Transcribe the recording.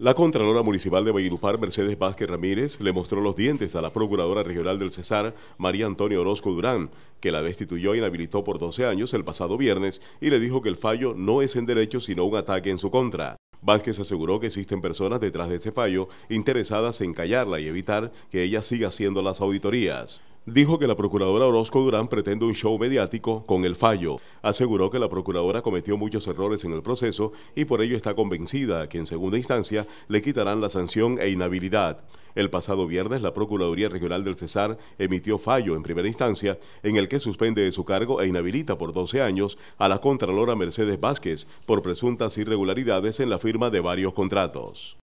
La Contralora Municipal de Valledupar, Mercedes Vázquez Ramírez, le mostró los dientes a la Procuradora Regional del Cesar, María Antonio Orozco Durán, que la destituyó e inhabilitó por 12 años el pasado viernes y le dijo que el fallo no es en derecho sino un ataque en su contra. Vázquez aseguró que existen personas detrás de ese fallo interesadas en callarla y evitar que ella siga haciendo las auditorías dijo que la procuradora Orozco Durán pretende un show mediático con el fallo. Aseguró que la procuradora cometió muchos errores en el proceso y por ello está convencida que en segunda instancia le quitarán la sanción e inhabilidad. El pasado viernes, la Procuraduría Regional del Cesar emitió fallo en primera instancia en el que suspende de su cargo e inhabilita por 12 años a la Contralora Mercedes Vázquez por presuntas irregularidades en la firma de varios contratos.